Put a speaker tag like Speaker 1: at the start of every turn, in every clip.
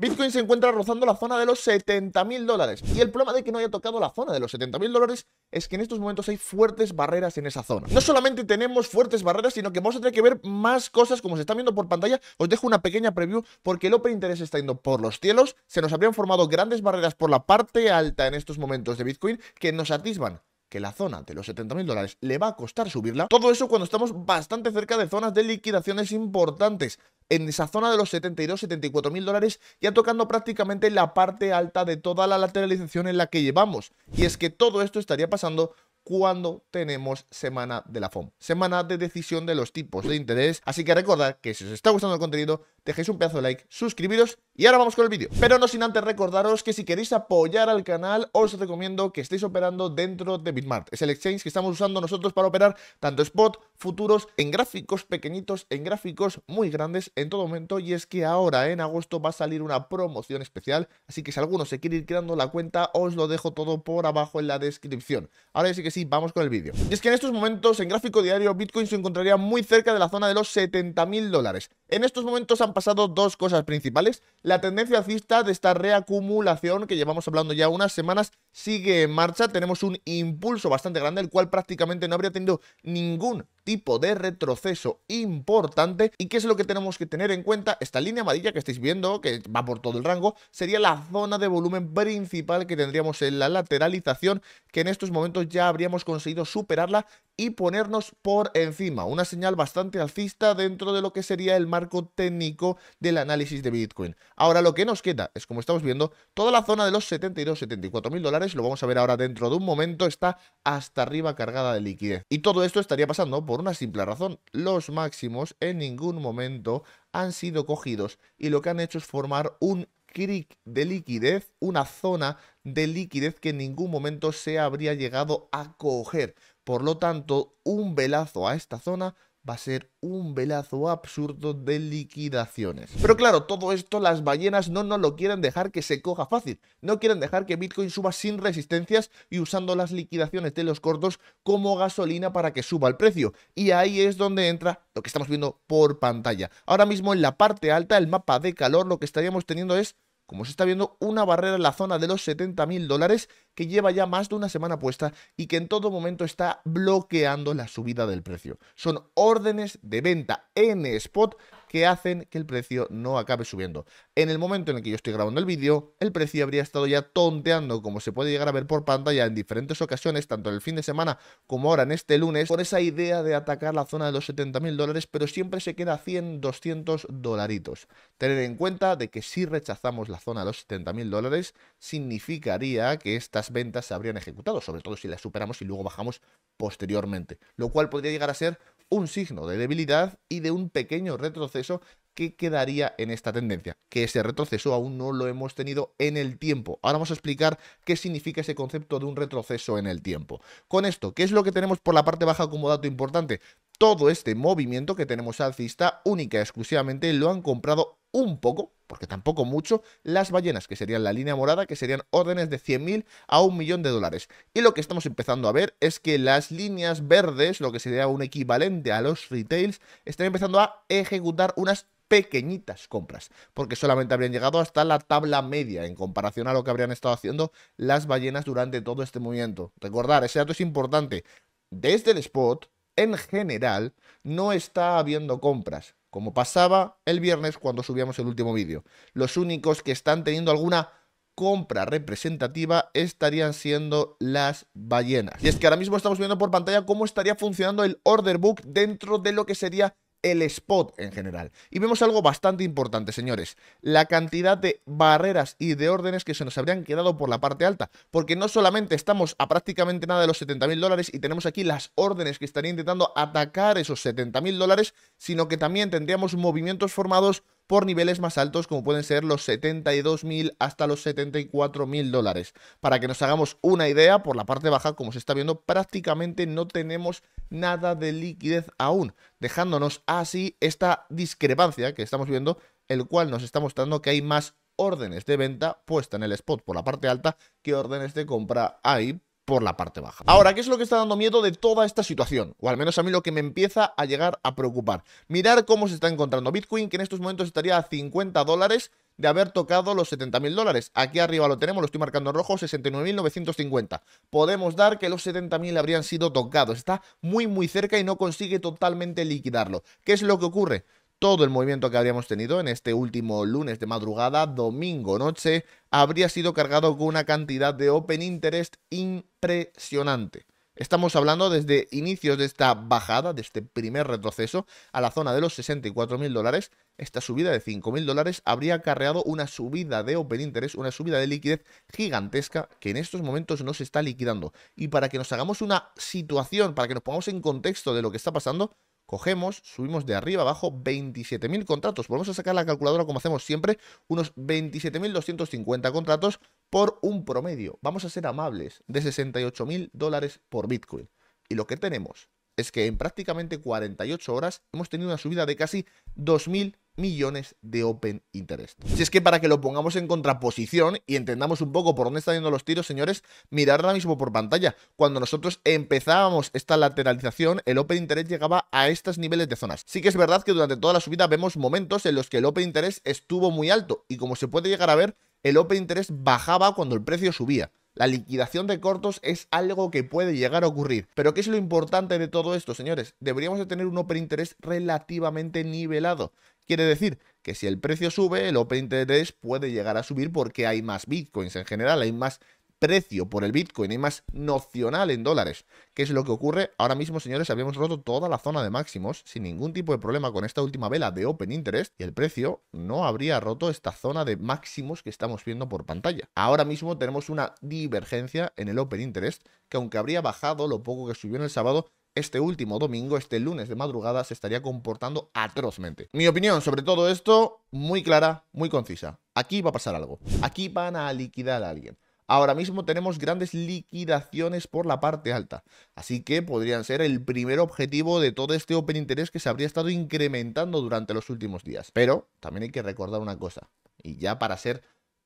Speaker 1: Bitcoin se encuentra rozando la zona de los 70.000 dólares. Y el problema de que no haya tocado la zona de los 70.000 dólares es que en estos momentos hay fuertes barreras en esa zona. No solamente tenemos fuertes barreras, sino que vamos a tener que ver más cosas como se están viendo por pantalla. Os dejo una pequeña preview porque el Open Interest está yendo por los cielos. Se nos habrían formado grandes barreras por la parte alta en estos momentos de Bitcoin que nos atisban que la zona de los 70 dólares le va a costar subirla. Todo eso cuando estamos bastante cerca de zonas de liquidaciones importantes. En esa zona de los 72, 74 mil dólares, ya tocando prácticamente la parte alta de toda la lateralización en la que llevamos. Y es que todo esto estaría pasando cuando tenemos semana de la FOM, semana de decisión de los tipos de interés. Así que recordad que si os está gustando el contenido, dejéis un pedazo de like, suscribiros y ahora vamos con el vídeo. Pero no sin antes recordaros que si queréis apoyar al canal, os recomiendo que estéis operando dentro de Bitmart. Es el exchange que estamos usando nosotros para operar tanto spot, futuros, en gráficos pequeñitos, en gráficos muy grandes en todo momento. Y es que ahora en agosto va a salir una promoción especial, así que si alguno se quiere ir creando la cuenta, os lo dejo todo por abajo en la descripción. Ahora sí que sí, vamos con el vídeo. Y es que en estos momentos, en gráfico diario, Bitcoin se encontraría muy cerca de la zona de los 70.000 dólares. En estos momentos han pasado dos cosas principales. La tendencia alcista de esta reacumulación que llevamos hablando ya unas semanas sigue en marcha, tenemos un impulso bastante grande, el cual prácticamente no habría tenido ningún tipo de retroceso importante y qué es lo que tenemos que tener en cuenta esta línea amarilla que estáis viendo que va por todo el rango sería la zona de volumen principal que tendríamos en la lateralización que en estos momentos ya habríamos conseguido superarla y ponernos por encima una señal bastante alcista dentro de lo que sería el marco técnico del análisis de Bitcoin ahora lo que nos queda es como estamos viendo toda la zona de los 72 74 mil dólares lo vamos a ver ahora dentro de un momento, está hasta arriba cargada de liquidez. Y todo esto estaría pasando por una simple razón. Los máximos en ningún momento han sido cogidos y lo que han hecho es formar un crick de liquidez, una zona de liquidez que en ningún momento se habría llegado a coger. Por lo tanto, un velazo a esta zona va a ser un velazo absurdo de liquidaciones. Pero claro, todo esto las ballenas no nos lo quieren dejar que se coja fácil. No quieren dejar que Bitcoin suba sin resistencias y usando las liquidaciones de los cortos como gasolina para que suba el precio. Y ahí es donde entra lo que estamos viendo por pantalla. Ahora mismo en la parte alta, el mapa de calor, lo que estaríamos teniendo es como se está viendo, una barrera en la zona de los 70.000 dólares que lleva ya más de una semana puesta y que en todo momento está bloqueando la subida del precio. Son órdenes de venta en spot que hacen que el precio no acabe subiendo. En el momento en el que yo estoy grabando el vídeo, el precio habría estado ya tonteando, como se puede llegar a ver por pantalla en diferentes ocasiones, tanto en el fin de semana como ahora en este lunes, por esa idea de atacar la zona de los 70.000 dólares, pero siempre se queda 100, 200 dolaritos. Tener en cuenta de que si rechazamos la zona de los 70.000 dólares, significaría que estas ventas se habrían ejecutado, sobre todo si las superamos y luego bajamos posteriormente, lo cual podría llegar a ser un signo de debilidad y de un pequeño retroceso que quedaría en esta tendencia, que ese retroceso aún no lo hemos tenido en el tiempo. Ahora vamos a explicar qué significa ese concepto de un retroceso en el tiempo. Con esto, ¿qué es lo que tenemos por la parte baja como dato importante? Todo este movimiento que tenemos alcista única y exclusivamente lo han comprado un poco, porque tampoco mucho, las ballenas, que serían la línea morada, que serían órdenes de 100.000 a un millón de dólares. Y lo que estamos empezando a ver es que las líneas verdes, lo que sería un equivalente a los retails, están empezando a ejecutar unas pequeñitas compras, porque solamente habrían llegado hasta la tabla media en comparación a lo que habrían estado haciendo las ballenas durante todo este movimiento. Recordar, ese dato es importante. Desde el spot, en general, no está habiendo compras como pasaba el viernes cuando subíamos el último vídeo. Los únicos que están teniendo alguna compra representativa estarían siendo las ballenas. Y es que ahora mismo estamos viendo por pantalla cómo estaría funcionando el order book dentro de lo que sería el spot en general. Y vemos algo bastante importante, señores, la cantidad de barreras y de órdenes que se nos habrían quedado por la parte alta, porque no solamente estamos a prácticamente nada de los 70.000 dólares y tenemos aquí las órdenes que estarían intentando atacar esos 70.000 dólares, sino que también tendríamos movimientos formados por niveles más altos como pueden ser los 72.000 hasta los 74.000 dólares. Para que nos hagamos una idea, por la parte baja, como se está viendo, prácticamente no tenemos nada de liquidez aún, dejándonos así esta discrepancia que estamos viendo, el cual nos está mostrando que hay más órdenes de venta puesta en el spot por la parte alta que órdenes de compra hay por la parte baja. Ahora, ¿qué es lo que está dando miedo de toda esta situación? O al menos a mí lo que me empieza a llegar a preocupar. Mirar cómo se está encontrando Bitcoin, que en estos momentos estaría a 50 dólares de haber tocado los 70.000 dólares. Aquí arriba lo tenemos, lo estoy marcando en rojo, 69.950. Podemos dar que los 70.000 habrían sido tocados. Está muy, muy cerca y no consigue totalmente liquidarlo. ¿Qué es lo que ocurre? todo el movimiento que habríamos tenido en este último lunes de madrugada, domingo noche, habría sido cargado con una cantidad de open interest impresionante. Estamos hablando desde inicios de esta bajada, de este primer retroceso, a la zona de los 64.000 dólares. Esta subida de 5.000 dólares habría cargado una subida de open interest, una subida de liquidez gigantesca que en estos momentos no se está liquidando. Y para que nos hagamos una situación, para que nos pongamos en contexto de lo que está pasando, Cogemos, subimos de arriba abajo 27.000 contratos. Volvemos a sacar la calculadora como hacemos siempre, unos 27.250 contratos por un promedio. Vamos a ser amables, de 68.000 dólares por Bitcoin. Y lo que tenemos es que en prácticamente 48 horas hemos tenido una subida de casi 2.000 millones de Open Interest. Si es que para que lo pongamos en contraposición y entendamos un poco por dónde están yendo los tiros, señores, mirad ahora mismo por pantalla. Cuando nosotros empezábamos esta lateralización, el Open Interest llegaba a estos niveles de zonas. Sí que es verdad que durante toda la subida vemos momentos en los que el Open Interest estuvo muy alto y como se puede llegar a ver, el Open Interest bajaba cuando el precio subía. La liquidación de cortos es algo que puede llegar a ocurrir. Pero ¿qué es lo importante de todo esto, señores? Deberíamos de tener un open interest relativamente nivelado. Quiere decir que si el precio sube, el open interest puede llegar a subir porque hay más bitcoins en general, hay más precio por el Bitcoin, y más nocional en dólares. ¿Qué es lo que ocurre? Ahora mismo, señores, habíamos roto toda la zona de máximos sin ningún tipo de problema con esta última vela de Open Interest y el precio no habría roto esta zona de máximos que estamos viendo por pantalla. Ahora mismo tenemos una divergencia en el Open Interest que aunque habría bajado lo poco que subió en el sábado, este último domingo, este lunes de madrugada, se estaría comportando atrozmente. Mi opinión sobre todo esto, muy clara, muy concisa. Aquí va a pasar algo. Aquí van a liquidar a alguien. Ahora mismo tenemos grandes liquidaciones por la parte alta, así que podrían ser el primer objetivo de todo este open interés que se habría estado incrementando durante los últimos días. Pero también hay que recordar una cosa, y ya para ser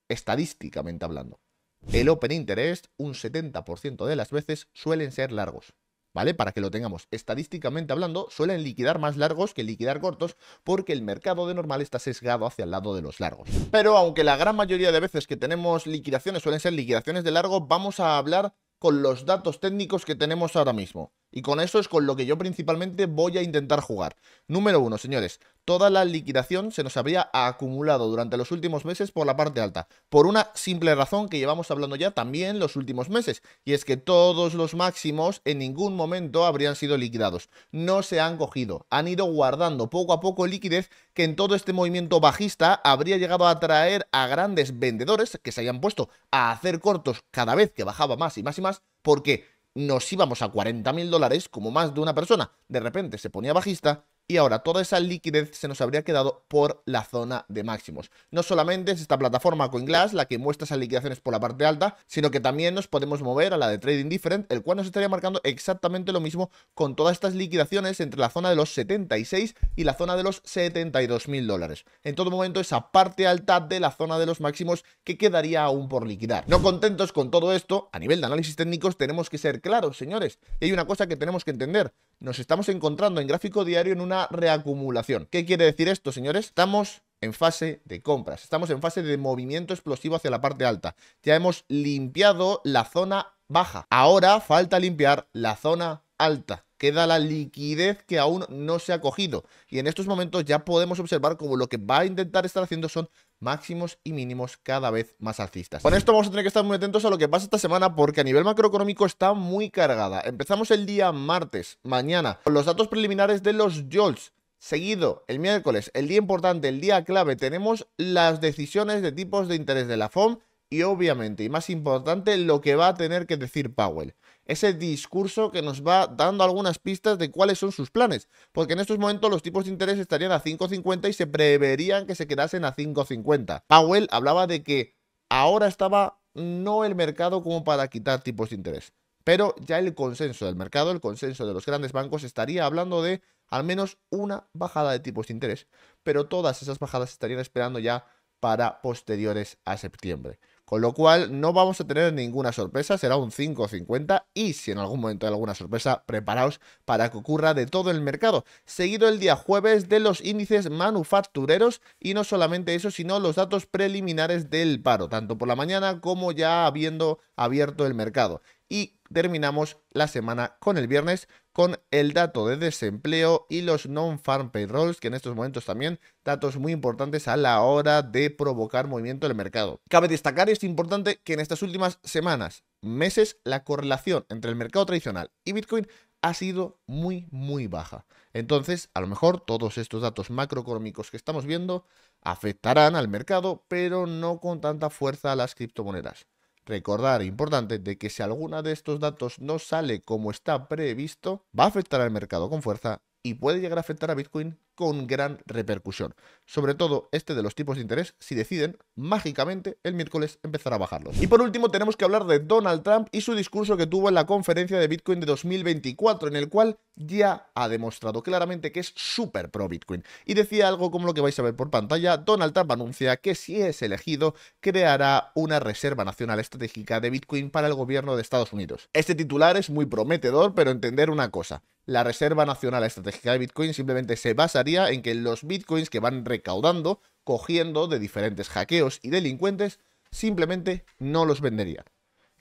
Speaker 1: estadísticamente hablando. El open interest, un 70% de las veces, suelen ser largos. ¿vale? Para que lo tengamos. Estadísticamente hablando, suelen liquidar más largos que liquidar cortos porque el mercado de normal está sesgado hacia el lado de los largos. Pero aunque la gran mayoría de veces que tenemos liquidaciones suelen ser liquidaciones de largo, vamos a hablar con los datos técnicos que tenemos ahora mismo. Y con eso es con lo que yo principalmente voy a intentar jugar. Número uno, señores, toda la liquidación se nos habría acumulado durante los últimos meses por la parte alta, por una simple razón que llevamos hablando ya también los últimos meses, y es que todos los máximos en ningún momento habrían sido liquidados, no se han cogido, han ido guardando poco a poco liquidez que en todo este movimiento bajista habría llegado a atraer a grandes vendedores que se hayan puesto a hacer cortos cada vez que bajaba más y más y más, porque nos íbamos a 40 mil dólares como más de una persona de repente se ponía bajista y ahora, toda esa liquidez se nos habría quedado por la zona de máximos. No solamente es esta plataforma CoinGlass la que muestra esas liquidaciones por la parte alta, sino que también nos podemos mover a la de Trading Different, el cual nos estaría marcando exactamente lo mismo con todas estas liquidaciones entre la zona de los 76 y la zona de los 72 mil dólares. En todo momento, esa parte alta de la zona de los máximos que quedaría aún por liquidar. No contentos con todo esto, a nivel de análisis técnicos tenemos que ser claros, señores. Y hay una cosa que tenemos que entender nos estamos encontrando en gráfico diario en una reacumulación. ¿Qué quiere decir esto, señores? Estamos en fase de compras, estamos en fase de movimiento explosivo hacia la parte alta. Ya hemos limpiado la zona baja. Ahora falta limpiar la zona alta, queda la liquidez que aún no se ha cogido. Y en estos momentos ya podemos observar como lo que va a intentar estar haciendo son máximos y mínimos cada vez más alcistas. Con esto vamos a tener que estar muy atentos a lo que pasa esta semana porque a nivel macroeconómico está muy cargada. Empezamos el día martes, mañana, con los datos preliminares de los JOLS, Seguido, el miércoles, el día importante, el día clave, tenemos las decisiones de tipos de interés de la FOM y obviamente, y más importante, lo que va a tener que decir Powell ese discurso que nos va dando algunas pistas de cuáles son sus planes. Porque en estos momentos los tipos de interés estarían a 5,50 y se preverían que se quedasen a 5,50. Powell hablaba de que ahora estaba no el mercado como para quitar tipos de interés. Pero ya el consenso del mercado, el consenso de los grandes bancos estaría hablando de al menos una bajada de tipos de interés. Pero todas esas bajadas estarían esperando ya para posteriores a septiembre. Con lo cual, no vamos a tener ninguna sorpresa, será un 5.50 y si en algún momento hay alguna sorpresa, preparaos para que ocurra de todo el mercado. Seguido el día jueves de los índices manufactureros y no solamente eso, sino los datos preliminares del paro, tanto por la mañana como ya habiendo abierto el mercado. Y terminamos la semana con el viernes con el dato de desempleo y los non-farm payrolls, que en estos momentos también datos muy importantes a la hora de provocar movimiento del mercado. Cabe destacar, y es importante, que en estas últimas semanas, meses, la correlación entre el mercado tradicional y Bitcoin ha sido muy, muy baja. Entonces, a lo mejor todos estos datos macroeconómicos que estamos viendo afectarán al mercado, pero no con tanta fuerza a las criptomonedas. Recordar, importante, de que si alguna de estos datos no sale como está previsto, va a afectar al mercado con fuerza y puede llegar a afectar a Bitcoin con gran repercusión. Sobre todo este de los tipos de interés, si deciden, mágicamente el miércoles empezar a bajarlos. Y por último tenemos que hablar de Donald Trump y su discurso que tuvo en la conferencia de Bitcoin de 2024, en el cual ya ha demostrado claramente que es súper pro Bitcoin. Y decía algo como lo que vais a ver por pantalla, Donald Trump anuncia que si es elegido, creará una Reserva Nacional Estratégica de Bitcoin para el gobierno de Estados Unidos. Este titular es muy prometedor, pero entender una cosa, la Reserva Nacional Estratégica de Bitcoin simplemente se basa día en que los bitcoins que van recaudando, cogiendo de diferentes hackeos y delincuentes, simplemente no los vendería.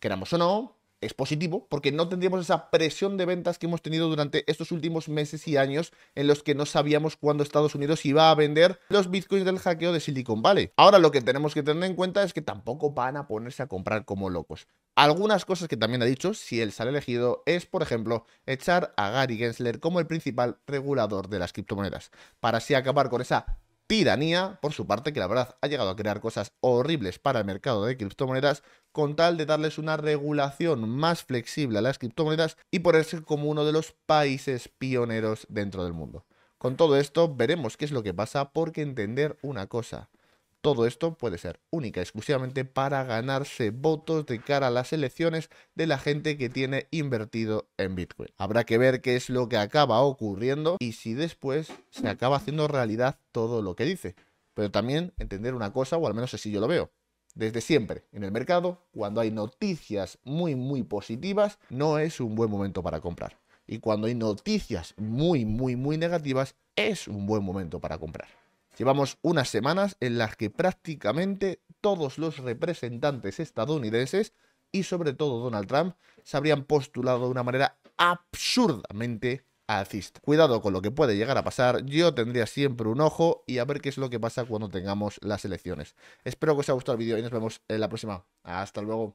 Speaker 1: Queramos o no, es positivo porque no tendríamos esa presión de ventas que hemos tenido durante estos últimos meses y años en los que no sabíamos cuándo Estados Unidos iba a vender los bitcoins del hackeo de Silicon Valley. Ahora lo que tenemos que tener en cuenta es que tampoco van a ponerse a comprar como locos. Algunas cosas que también ha dicho, si él sale elegido, es por ejemplo echar a Gary Gensler como el principal regulador de las criptomonedas, para así acabar con esa Tiranía, por su parte, que la verdad ha llegado a crear cosas horribles para el mercado de criptomonedas, con tal de darles una regulación más flexible a las criptomonedas y ponerse como uno de los países pioneros dentro del mundo. Con todo esto, veremos qué es lo que pasa, porque entender una cosa todo esto puede ser única y exclusivamente para ganarse votos de cara a las elecciones de la gente que tiene invertido en Bitcoin. Habrá que ver qué es lo que acaba ocurriendo y si después se acaba haciendo realidad todo lo que dice. Pero también entender una cosa, o al menos así yo lo veo desde siempre en el mercado, cuando hay noticias muy muy positivas, no es un buen momento para comprar. Y cuando hay noticias muy muy muy negativas, es un buen momento para comprar. Llevamos unas semanas en las que prácticamente todos los representantes estadounidenses y sobre todo Donald Trump se habrían postulado de una manera absurdamente alcista. Cuidado con lo que puede llegar a pasar, yo tendría siempre un ojo y a ver qué es lo que pasa cuando tengamos las elecciones. Espero que os haya gustado el vídeo y nos vemos en la próxima. Hasta luego.